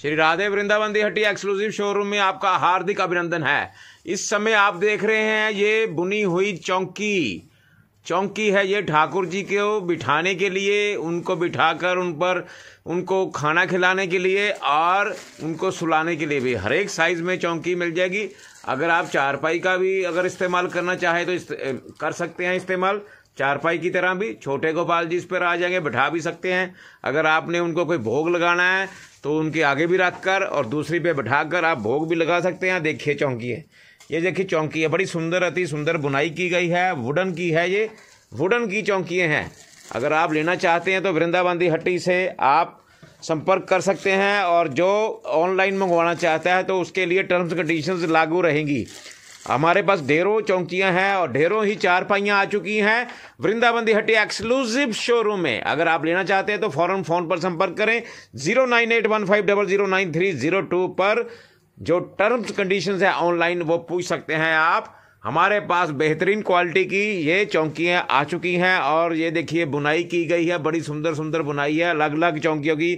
श्री राधे वृंदावन दी हटी exclusive showroom में आपका हार्दिक अभिनंदन है इस समय आप देख रहे हैं ये बुनी हुई चौकी चौंकी है ये ठाकुर जी को बिठाने के लिए उनको बिठाकर उन पर उनको खाना खिलाने के लिए और उनको सुलाने के लिए भी हर एक साइज़ में चौंकी मिल जाएगी अगर आप चारपाई का भी अगर इस्तेमाल करना चाहे तो इस, कर सकते हैं इस्तेमाल चारपाई की तरह भी छोटे गोपाल जी इस पर आ जाएंगे बिठा भी सकते हैं अगर आपने उनको कोई भोग लगाना है तो उनके आगे भी रख कर और दूसरी पे बैठा कर आप भोग भी लगा सकते हैं देखिए चौंकी है ये देखिए चौंकी है बड़ी सुंदर अति सुंदर बुनाई की गई है वुडन की है ये वुडन की चौंकिए हैं अगर आप लेना चाहते हैं तो वृंदाबंदी हट्टी से आप संपर्क कर सकते हैं और जो ऑनलाइन मंगवाना चाहता है तो उसके लिए टर्म्स कंडीशंस लागू रहेंगी हमारे पास ढेरों चौंकियां हैं और ढेरों ही चार पाइयाँ आ चुकी हैं वृंदाबंदी हट्टी एक्सक्लूसिव शोरूम में अगर आप लेना चाहते हैं तो फौरन फ़ोन पर संपर्क करें zero nine eight one five double zero nine three zero two पर जो टर्म्स कंडीशन है ऑनलाइन वो पूछ सकते हैं आप हमारे पास बेहतरीन क्वालिटी की ये चौकियाँ आ चुकी हैं और ये देखिए बुनाई की गई है बड़ी सुंदर सुंदर बुनाई है अलग अलग चौकियों की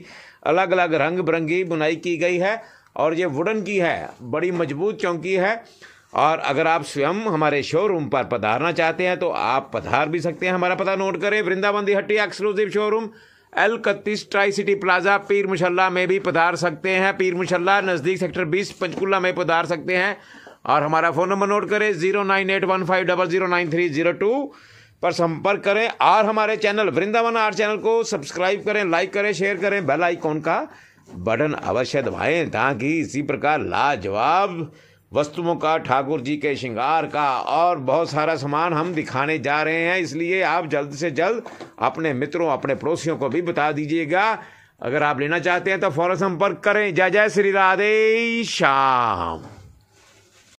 अलग अलग रंग बिरंगी बुनाई की गई है और ये वुडन की है बड़ी मजबूत चौकी है और अगर आप स्वयं हमारे शोरूम पर पधारना चाहते हैं तो आप पधार भी सकते हैं हमारा पता नोट करें वृंदावन दी हट्टी एक्सक्लूसिव शोरूम एलकत्तीस Tricity plaza Peer Muchalla में भी पधार सकते हैं पीर मुशल्ला नज़दीक सेक्टर बीस पंचकुला में पधार सकते हैं और हमारा फ़ोन नंबर नोट करें zero nine eight one five double zero nine three zero two पर संपर्क करें और हमारे चैनल वृंदावन आर चैनल को सब्सक्राइब करें लाइक करें शेयर करें बेल आइकॉन का बटन अवश्य दबाएं ताकि इसी प्रकार लाजवाब वस्तुओं का ठाकुर जी के श्रृंगार का और बहुत सारा सामान हम दिखाने जा रहे हैं इसलिए आप जल्द से जल्द अपने मित्रों अपने पड़ोसियों को भी बता दीजिएगा अगर आप लेना चाहते हैं तो फौरन संपर्क करें जय जय श्री राधे श्याम